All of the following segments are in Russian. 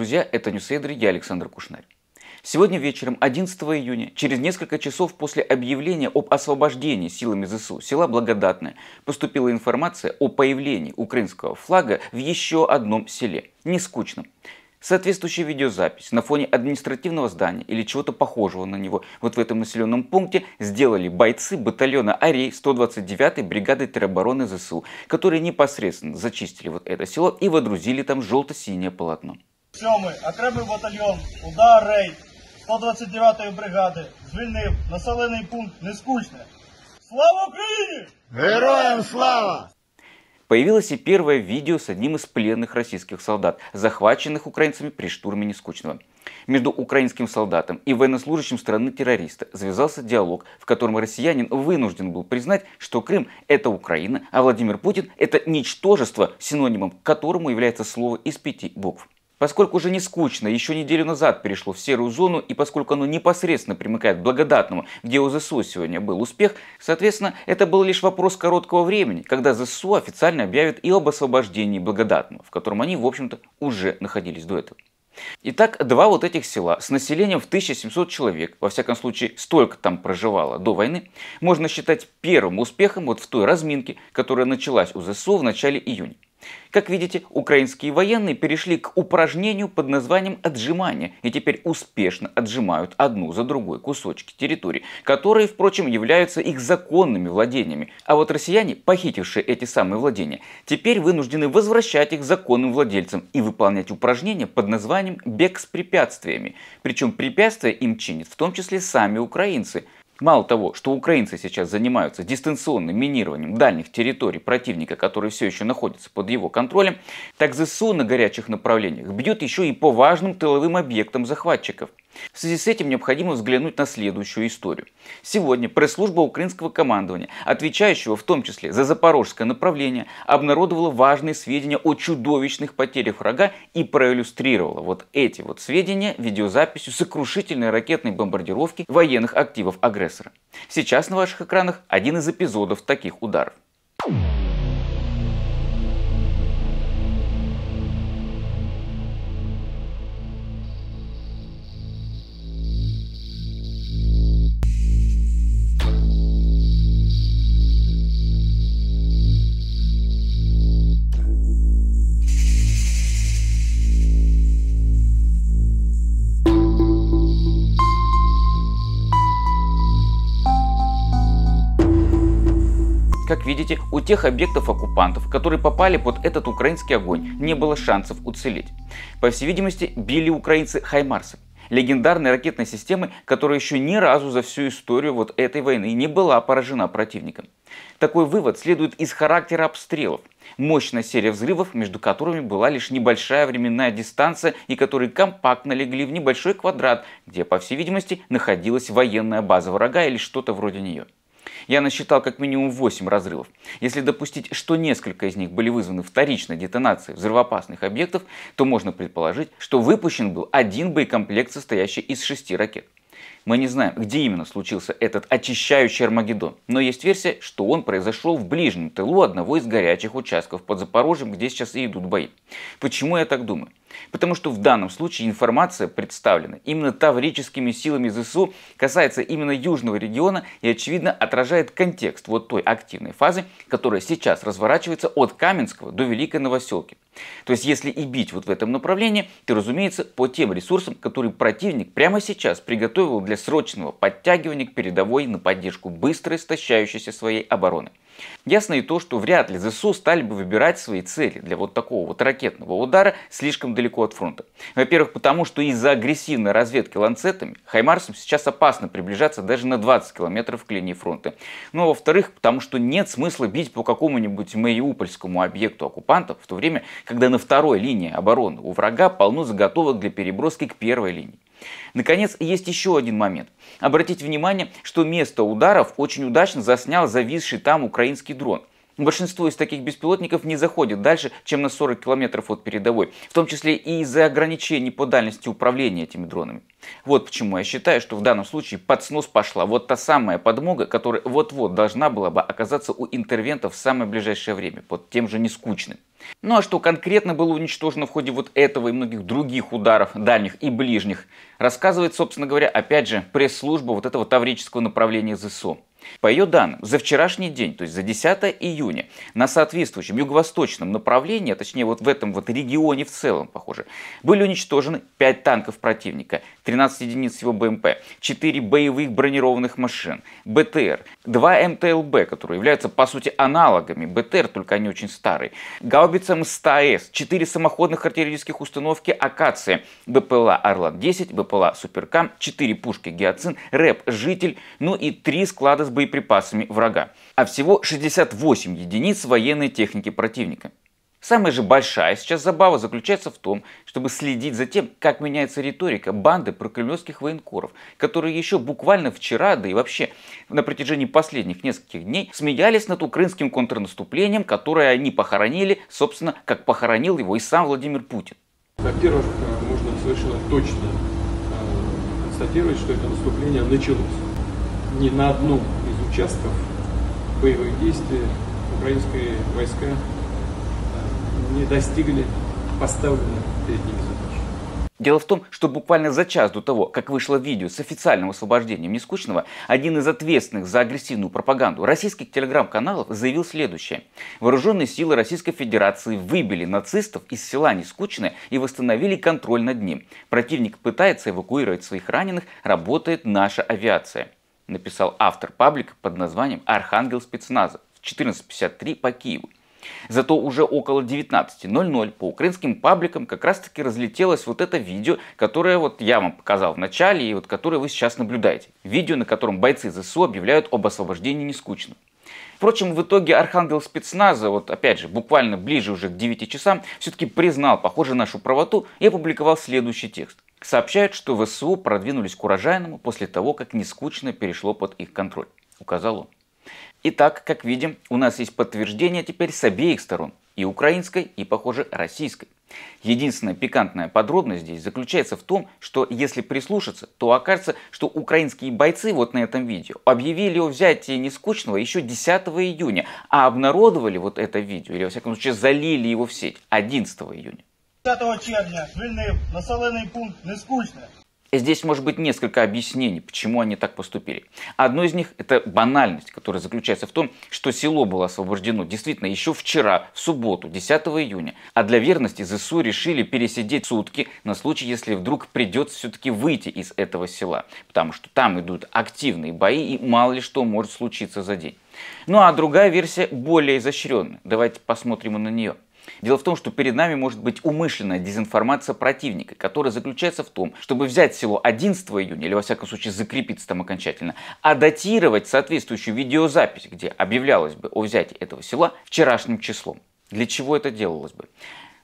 друзья, это Ньюсейдер, я Александр Кушнарь. Сегодня вечером, 11 июня, через несколько часов после объявления об освобождении силами ЗСУ села Благодатное, поступила информация о появлении украинского флага в еще одном селе, не Нескучном. Соответствующая видеозапись на фоне административного здания или чего-то похожего на него вот в этом населенном пункте сделали бойцы батальона Арей 129-й бригады теробороны ЗСУ, которые непосредственно зачистили вот это село и водрузили там желто-синее полотно. Сьомий окремий батальйон, удар рейд 129-ї бригади звільнив населений пункт Нескучне. Слава Украине! Героям слава! Появилось и первое видео с одним из пленных российских солдат, захваченных украинцами при штурме Нескучного. Между украинским солдатом и военнослужащим страны террориста завязался диалог, в котором россиянин вынужден был признать, что Крым – это Украина, а Владимир Путин – это ничтожество, синонимом которому является слово из пяти букв. Поскольку уже не скучно, еще неделю назад перешло в серую зону, и поскольку оно непосредственно примыкает к благодатному, где у ЗСУ сегодня был успех, соответственно, это был лишь вопрос короткого времени, когда ЗСУ официально объявит и об освобождении благодатного, в котором они, в общем-то, уже находились до этого. Итак, два вот этих села с населением в 1700 человек, во всяком случае столько там проживало до войны, можно считать первым успехом вот в той разминке, которая началась у ЗСУ в начале июня. Как видите, украинские военные перешли к упражнению под названием «отжимание» и теперь успешно отжимают одну за другой кусочки территории, которые, впрочем, являются их законными владениями. А вот россияне, похитившие эти самые владения, теперь вынуждены возвращать их законным владельцам и выполнять упражнения под названием «бег с препятствиями». Причем препятствия им чинят в том числе сами украинцы – Мало того, что украинцы сейчас занимаются дистанционным минированием дальних территорий противника, которые все еще находятся под его контролем, так ЗСУ на горячих направлениях бьет еще и по важным тыловым объектам захватчиков – в связи с этим необходимо взглянуть на следующую историю. Сегодня пресс-служба украинского командования, отвечающего в том числе за запорожское направление, обнародовала важные сведения о чудовищных потерях врага и проиллюстрировала вот эти вот сведения видеозаписью сокрушительной ракетной бомбардировки военных активов агрессора. Сейчас на ваших экранах один из эпизодов таких ударов. you тех объектов оккупантов, которые попали под этот украинский огонь, не было шансов уцелеть. По всей видимости, били украинцы хаймарсами легендарной ракетной системы, которая еще ни разу за всю историю вот этой войны не была поражена противником. Такой вывод следует из характера обстрелов. Мощная серия взрывов, между которыми была лишь небольшая временная дистанция и которые компактно легли в небольшой квадрат, где, по всей видимости, находилась военная база врага или что-то вроде нее. Я насчитал как минимум 8 разрывов. Если допустить, что несколько из них были вызваны вторичной детонацией взрывоопасных объектов, то можно предположить, что выпущен был один боекомплект, состоящий из шести ракет. Мы не знаем, где именно случился этот очищающий Армагеддон, но есть версия, что он произошел в ближнем тылу одного из горячих участков под Запорожьем, где сейчас и идут бои. Почему я так думаю? Потому что в данном случае информация, представлена именно таврическими силами ЗСУ, касается именно южного региона и, очевидно, отражает контекст вот той активной фазы, которая сейчас разворачивается от Каменского до Великой Новоселки. То есть, если и бить вот в этом направлении, ты, разумеется, по тем ресурсам, которые противник прямо сейчас приготовил для срочного подтягивания к передовой на поддержку быстро истощающейся своей обороны. Ясно и то, что вряд ли ЗСУ стали бы выбирать свои цели для вот такого вот ракетного удара слишком далеко от фронта. Во-первых, потому что из-за агрессивной разведки ланцетами Хаймарсам сейчас опасно приближаться даже на 20 километров к линии фронта. Ну а во-вторых, потому что нет смысла бить по какому-нибудь мариупольскому объекту оккупантов в то время, когда на второй линии обороны у врага полно заготовок для переброски к первой линии. Наконец, есть еще один момент. Обратите внимание, что место ударов очень удачно заснял зависший там украинский дрон. Большинство из таких беспилотников не заходит дальше, чем на 40 километров от передовой, в том числе и из-за ограничений по дальности управления этими дронами. Вот почему я считаю, что в данном случае под снос пошла вот та самая подмога, которая вот-вот должна была бы оказаться у интервентов в самое ближайшее время, под тем же нескучным. Ну а что конкретно было уничтожено в ходе вот этого и многих других ударов, дальних и ближних, рассказывает, собственно говоря, опять же, пресс-служба вот этого таврического направления ЗСО. По ее данным, за вчерашний день, то есть за 10 июня, на соответствующем юго-восточном направлении, а точнее вот в этом вот регионе в целом, похоже, были уничтожены 5 танков противника, 13 единиц его БМП, 4 боевых бронированных машин, БТР, 2 МТЛБ, которые являются по сути аналогами БТР, только они очень старые, гаубица МСТАС, 4 самоходных артиллерийских установки «Акация», БПЛА «Орлан-10», БПЛА «Суперкам», 4 пушки «Геоцин», РЭП «Житель», ну и 3 склада с с боеприпасами врага, а всего 68 единиц военной техники противника. Самая же большая сейчас забава заключается в том, чтобы следить за тем, как меняется риторика банды прокремлевских военкоров, которые еще буквально вчера, да и вообще на протяжении последних нескольких дней смеялись над украинским контрнаступлением, которое они похоронили, собственно, как похоронил его и сам Владимир Путин. Во-первых, э, можно совершенно точно э, констатировать, что это наступление началось. Не на одном участков боевых действий украинские войска э, не достигли поставленных перед ними задач. Дело в том, что буквально за час до того, как вышло видео с официальным освобождением Нескучного, один из ответственных за агрессивную пропаганду российских телеграм-каналов заявил следующее. Вооруженные силы Российской Федерации выбили нацистов из села Нескучное и восстановили контроль над ним. Противник пытается эвакуировать своих раненых, работает наша авиация написал автор паблика под названием «Архангел спецназа» в 14.53 по Киеву. Зато уже около 19.00 по украинским пабликам как раз-таки разлетелось вот это видео, которое вот я вам показал в начале и вот которое вы сейчас наблюдаете. Видео, на котором бойцы ЗСУ объявляют об освобождении нескучным. Впрочем, в итоге архангел спецназа, вот опять же, буквально ближе уже к 9 часам, все-таки признал, похоже, нашу правоту и опубликовал следующий текст. Сообщают, что ВСУ продвинулись к урожайному после того, как нескучно перешло под их контроль, указал он. Итак, как видим, у нас есть подтверждение теперь с обеих сторон и украинской, и, похоже, российской. Единственная пикантная подробность здесь заключается в том, что если прислушаться, то окажется, что украинские бойцы вот на этом видео объявили о взятии Нескучного еще 10 июня, а обнародовали вот это видео, или во всяком случае залили его в сеть 11 июня. 10 червня звільнив населений пункт Нескучне Здесь может быть несколько объяснений, почему они так поступили. Одно из них – это банальность, которая заключается в том, что село было освобождено действительно еще вчера, в субботу, 10 июня. А для верности ЗСУ решили пересидеть сутки на случай, если вдруг придется все-таки выйти из этого села. Потому что там идут активные бои и мало ли что может случиться за день. Ну а другая версия более изощренная. Давайте посмотрим на нее. Дело в том, что перед нами может быть умышленная дезинформация противника, которая заключается в том, чтобы взять село 11 июня, или во всяком случае закрепиться там окончательно, а датировать соответствующую видеозапись, где объявлялось бы о взятии этого села вчерашним числом. Для чего это делалось бы?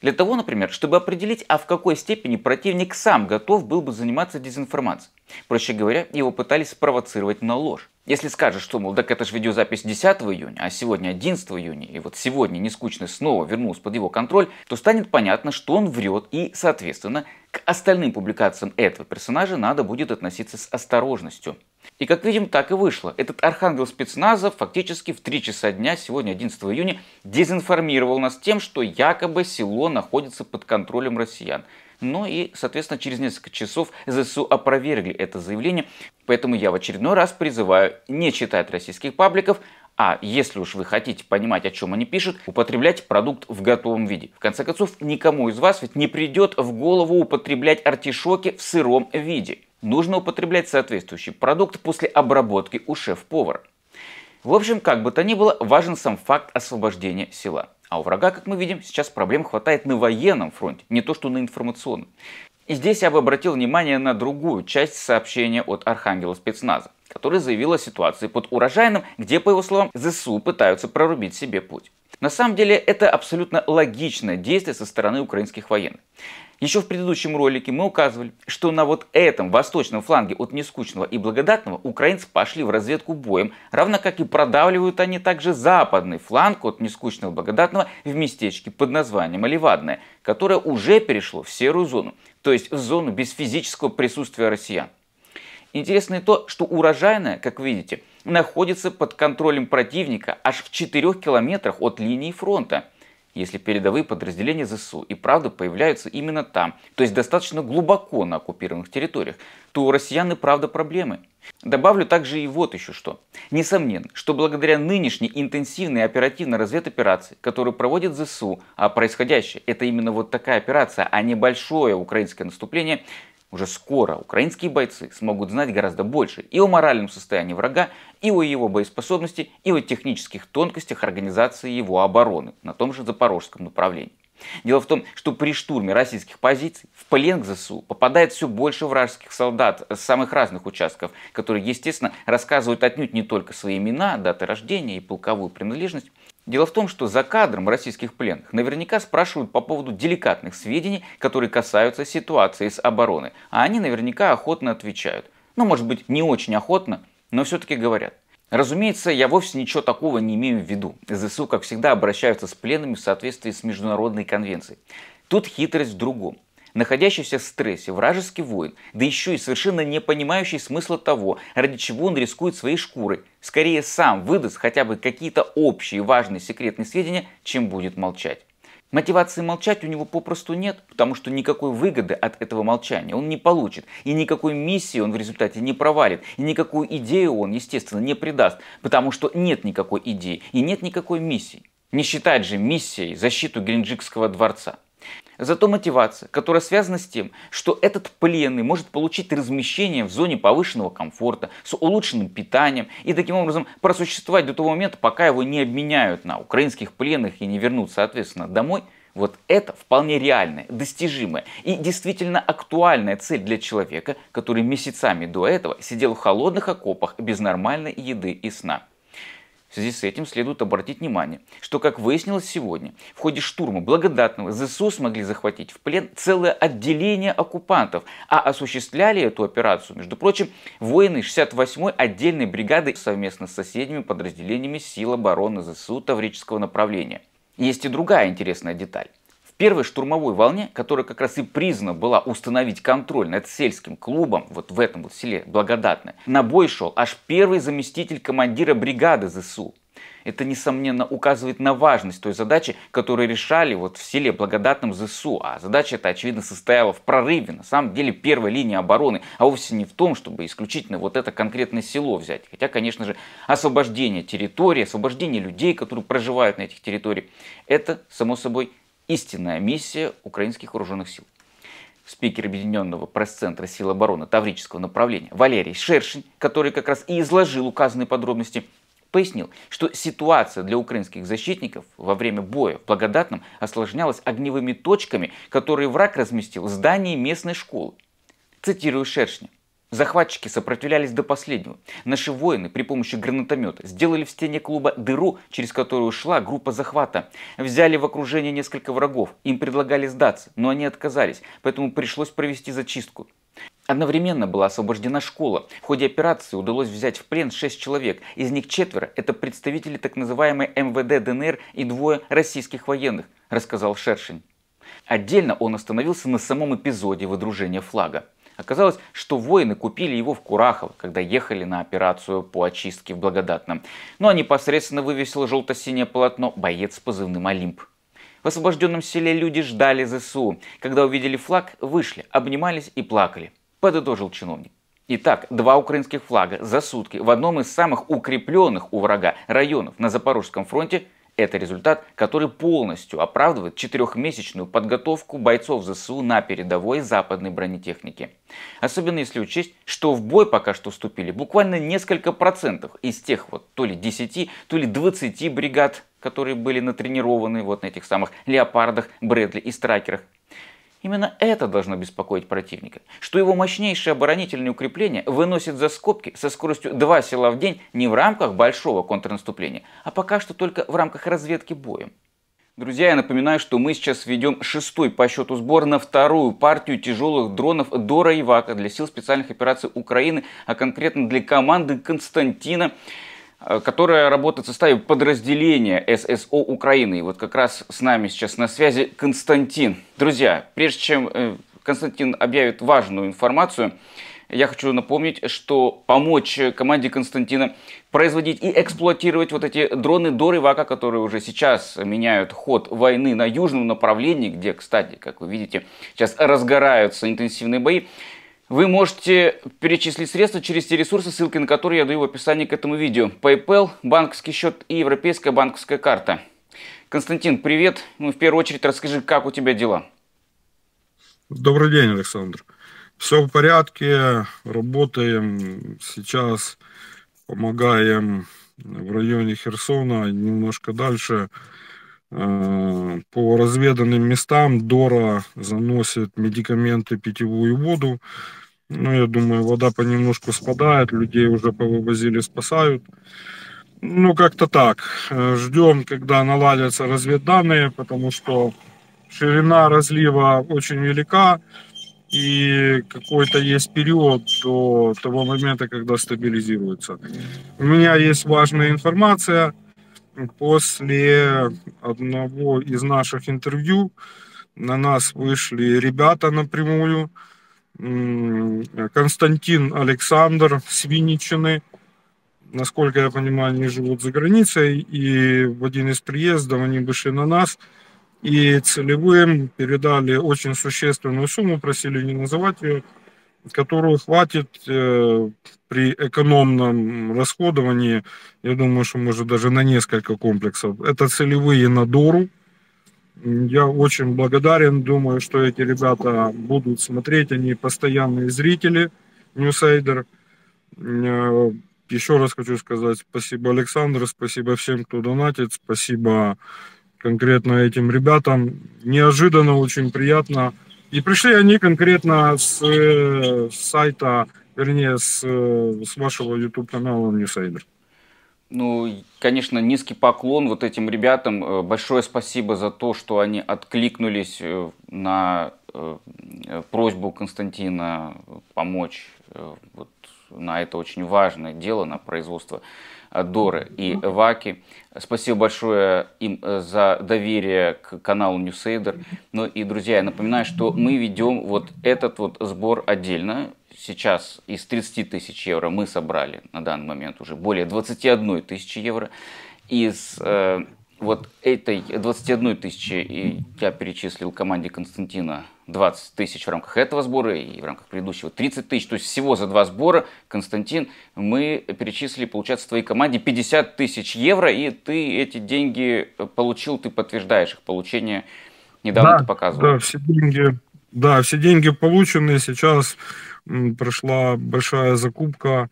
Для того, например, чтобы определить, а в какой степени противник сам готов был бы заниматься дезинформацией. Проще говоря, его пытались спровоцировать на ложь. Если скажешь, что, мол, так это же видеозапись 10 июня, а сегодня 11 июня, и вот сегодня Нескучный снова вернулся под его контроль, то станет понятно, что он врет и, соответственно, к остальным публикациям этого персонажа надо будет относиться с осторожностью. И как видим, так и вышло. Этот архангел спецназа фактически в 3 часа дня, сегодня 11 июня, дезинформировал нас тем, что якобы село находится под контролем россиян. Но ну и, соответственно, через несколько часов ЗСУ опровергли это заявление. Поэтому я в очередной раз призываю не читать российских пабликов, а если уж вы хотите понимать, о чем они пишут, употреблять продукт в готовом виде. В конце концов, никому из вас ведь не придет в голову употреблять артишоки в сыром виде. Нужно употреблять соответствующий продукт после обработки у шеф-повара. В общем, как бы то ни было, важен сам факт освобождения села. А у врага, как мы видим, сейчас проблем хватает на военном фронте, не то что на информационном. И здесь я бы обратил внимание на другую часть сообщения от Архангела спецназа, который заявил о ситуации под урожайным, где, по его словам, ЗСУ пытаются прорубить себе путь. На самом деле это абсолютно логичное действие со стороны украинских военных. Еще в предыдущем ролике мы указывали, что на вот этом восточном фланге от Нескучного и Благодатного украинцы пошли в разведку боем, равно как и продавливают они также западный фланг от Нескучного и Благодатного в местечке под названием Оливадное, которое уже перешло в серую зону, то есть в зону без физического присутствия россиян. Интересно и то, что урожайное, как видите, находится под контролем противника аж в 4 километрах от линии фронта – если передовые подразделения ЗСУ и правда появляются именно там, то есть достаточно глубоко на оккупированных территориях, то у россиян и правда проблемы. Добавлю также и вот еще что. Несомненно, что благодаря нынешней интенсивной оперативной разведоперации, которую проводит ЗСУ, а происходящее это именно вот такая операция, а не большое украинское наступление, уже скоро украинские бойцы смогут знать гораздо больше и о моральном состоянии врага, и о его боеспособности, и о технических тонкостях организации его обороны на том же запорожском направлении. Дело в том, что при штурме российских позиций в плен к ЗСУ попадает все больше вражеских солдат с самых разных участков, которые, естественно, рассказывают отнюдь не только свои имена, даты рождения и полковую принадлежность, Дело в том, что за кадром российских пленных наверняка спрашивают по поводу деликатных сведений, которые касаются ситуации с обороны, а они наверняка охотно отвечают. Ну, может быть, не очень охотно, но все-таки говорят. Разумеется, я вовсе ничего такого не имею в виду. ЗСУ, как всегда, обращаются с пленными в соответствии с международной конвенцией. Тут хитрость в другом находящийся в стрессе, вражеский воин, да еще и совершенно не понимающий смысла того, ради чего он рискует своей шкурой, скорее сам выдаст хотя бы какие-то общие важные секретные сведения, чем будет молчать. Мотивации молчать у него попросту нет, потому что никакой выгоды от этого молчания он не получит, и никакой миссии он в результате не провалит, и никакую идею он, естественно, не придаст, потому что нет никакой идеи и нет никакой миссии. Не считать же миссией защиту Геленджикского дворца. Зато мотивация, которая связана с тем, что этот пленный может получить размещение в зоне повышенного комфорта, с улучшенным питанием и таким образом просуществовать до того момента, пока его не обменяют на украинских пленных и не вернут, соответственно, домой, вот это вполне реальная, достижимая и действительно актуальная цель для человека, который месяцами до этого сидел в холодных окопах без нормальной еды и сна. В связи с этим следует обратить внимание, что, как выяснилось сегодня, в ходе штурма благодатного ЗСУ смогли захватить в плен целое отделение оккупантов, а осуществляли эту операцию, между прочим, воины 68-й отдельной бригады совместно с соседними подразделениями сил обороны ЗСУ Таврического направления. Есть и другая интересная деталь первой штурмовой волне, которая как раз и признана была установить контроль над сельским клубом, вот в этом вот селе Благодатное, на бой шел аж первый заместитель командира бригады ЗСУ. Это, несомненно, указывает на важность той задачи, которую решали вот в селе Благодатном ЗСУ. А задача эта, очевидно, состояла в прорыве, на самом деле, первой линии обороны, а вовсе не в том, чтобы исключительно вот это конкретное село взять. Хотя, конечно же, освобождение территории, освобождение людей, которые проживают на этих территориях, это, само собой, истинная миссия украинских вооруженных сил. Спикер Объединенного пресс-центра сил обороны Таврического направления Валерий Шершень, который как раз и изложил указанные подробности, пояснил, что ситуация для украинских защитников во время боя в Благодатном осложнялась огневыми точками, которые враг разместил в здании местной школы. Цитирую Шершня. Захватчики сопротивлялись до последнего. Наши воины при помощи гранатомета сделали в стене клуба дыру, через которую шла группа захвата. Взяли в окружение несколько врагов, им предлагали сдаться, но они отказались, поэтому пришлось провести зачистку. Одновременно была освобождена школа. В ходе операции удалось взять в плен 6 человек. Из них четверо – это представители так называемой МВД ДНР и двое российских военных, рассказал Шершень. Отдельно он остановился на самом эпизоде выдружения флага. Оказалось, что воины купили его в Курахово, когда ехали на операцию по очистке в Благодатном. Ну а непосредственно вывесил желто-синее полотно боец с позывным «Олимп». В освобожденном селе люди ждали ЗСУ. Когда увидели флаг, вышли, обнимались и плакали. Подытожил чиновник. Итак, два украинских флага за сутки в одном из самых укрепленных у врага районов на Запорожском фронте – это результат, который полностью оправдывает четырехмесячную подготовку бойцов ЗСУ на передовой западной бронетехники, Особенно если учесть, что в бой пока что вступили буквально несколько процентов из тех вот то ли 10, то ли 20 бригад которые были натренированы вот на этих самых леопардах, Брэдли и страйкерах Именно это должно беспокоить противника, что его мощнейшие оборонительные укрепления выносят за скобки со скоростью 2 села в день не в рамках большого контрнаступления, а пока что только в рамках разведки боем. Друзья, я напоминаю, что мы сейчас ведем шестой по счету сбор на вторую партию тяжелых дронов Дора Ивака для сил специальных операций Украины, а конкретно для команды Константина Э, которая работает в составе подразделения ССО Украины. И вот как раз с нами сейчас на связи Константин. Друзья, прежде чем э, Константин объявит важную информацию, я хочу напомнить, что помочь команде Константина производить и эксплуатировать вот эти дроны до рывака, которые уже сейчас меняют ход войны на южном направлении, где, кстати, как вы видите, сейчас разгораются интенсивные бои. Вы можете перечислить средства через те ресурсы, ссылки на которые я даю в описании к этому видео. PayPal, банковский счет и европейская банковская карта. Константин, привет. Ну, в первую очередь расскажи, как у тебя дела. Добрый день, Александр. Все в порядке, работаем. Сейчас помогаем в районе Херсона, немножко дальше Э, по разведанным местам Дора заносит медикаменты, питьевую воду. Ну, я думаю, вода понемножку спадает, людей уже повывозили, спасают. Ну, как-то так. Э, ждем, когда наладятся разведданные, потому что ширина разлива очень велика, и какой-то есть период до того момента, когда стабилизируется. У меня есть важная информация – после одного из наших интервью на нас вышли ребята напрямую. Константин Александр Свиничины. Насколько я понимаю, они живут за границей, и в один из приездов они вышли на нас и целевым передали очень существенную сумму, просили не называть ее, которую хватит э, при экономном расходовании, я думаю, что может даже на несколько комплексов. Это целевые на Дору. Я очень благодарен, думаю, что эти ребята будут смотреть, они постоянные зрители Ньюсайдер. Э, еще раз хочу сказать спасибо Александру, спасибо всем, кто донатит, спасибо конкретно этим ребятам. Неожиданно, очень приятно – и пришли они конкретно с, э, с сайта, вернее, с, э, с вашего YouTube-канала Ньюсайдер. Ну, конечно, низкий поклон вот этим ребятам. Э, большое спасибо за то, что они откликнулись на просьбу Константина помочь вот, на это очень важное дело, на производство э, Доры и Ваки. Спасибо большое им э, за доверие к каналу Ньюсейдер. Ну и, друзья, я напоминаю, что мы ведем вот этот вот сбор отдельно. Сейчас из 30 тысяч евро мы собрали на данный момент уже более 21 тысячи евро. Из э, вот этой 21 тысячи я перечислил команде Константина 20 тысяч в рамках этого сбора и в рамках предыдущего 30 тысяч. То есть всего за два сбора, Константин, мы перечислили, получается, твоей команде 50 тысяч евро, и ты эти деньги получил, ты подтверждаешь их получение. Недавно да, ты показывал. Да, все деньги да, все деньги получены. Сейчас прошла большая закупка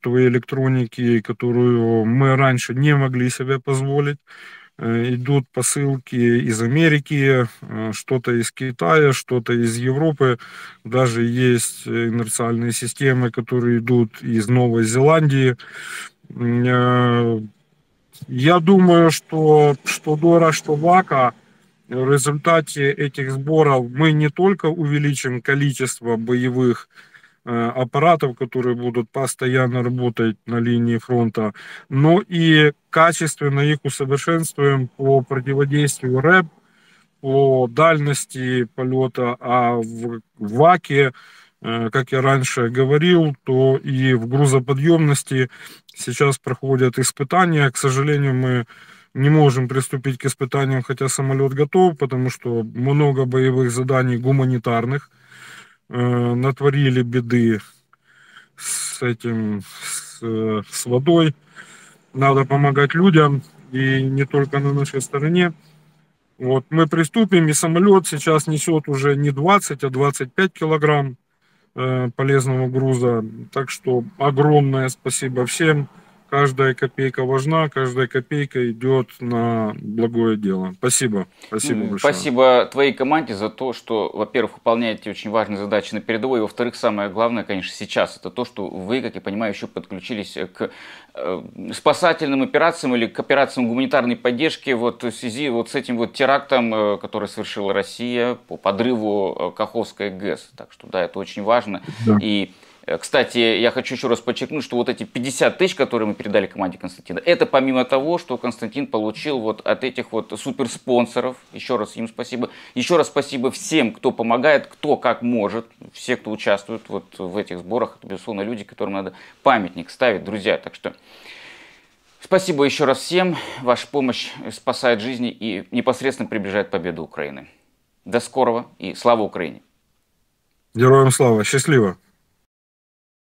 той электроники, которую мы раньше не могли себе позволить. Э, идут посылки из Америки, э, что-то из Китая, что-то из Европы. Даже есть инерциальные системы, которые идут из Новой Зеландии. Э, я думаю, что что Дора, что Вака – в результате этих сборов мы не только увеличим количество боевых э, аппаратов, которые будут постоянно работать на линии фронта, но и качественно их усовершенствуем по противодействию РЭП, по дальности полета, а в ВАКе, э, как я раньше говорил, то и в грузоподъемности сейчас проходят испытания. К сожалению, мы не можем приступить к испытаниям, хотя самолет готов, потому что много боевых заданий гуманитарных э, натворили беды с этим, с, э, с водой. Надо помогать людям, и не только на нашей стороне. Вот мы приступим, и самолет сейчас несет уже не 20, а 25 килограмм э, полезного груза. Так что огромное спасибо всем каждая копейка важна, каждая копейка идет на благое дело. Спасибо. Спасибо большое. Спасибо твоей команде за то, что, во-первых, выполняете очень важные задачи на передовой, и, во-вторых, самое главное, конечно, сейчас, это то, что вы, как я понимаю, еще подключились к э, спасательным операциям или к операциям гуманитарной поддержки вот в связи вот с этим вот терактом, э, который совершила Россия по подрыву э, Каховской ГЭС. Так что, да, это очень важно. Да. И Э, кстати, я хочу еще раз подчеркнуть, что вот эти 50 тысяч, которые мы передали команде Константина, это помимо того, что Константин получил вот от этих вот суперспонсоров. Еще раз им спасибо. Еще раз спасибо всем, кто помогает, кто как может. Все, кто участвует вот в этих сборах, это, безусловно, люди, которым надо памятник ставить, друзья. Так что спасибо еще раз всем. Ваша помощь спасает жизни и непосредственно приближает победу Украины. До скорого и слава Украине! Героям слава! Счастливо!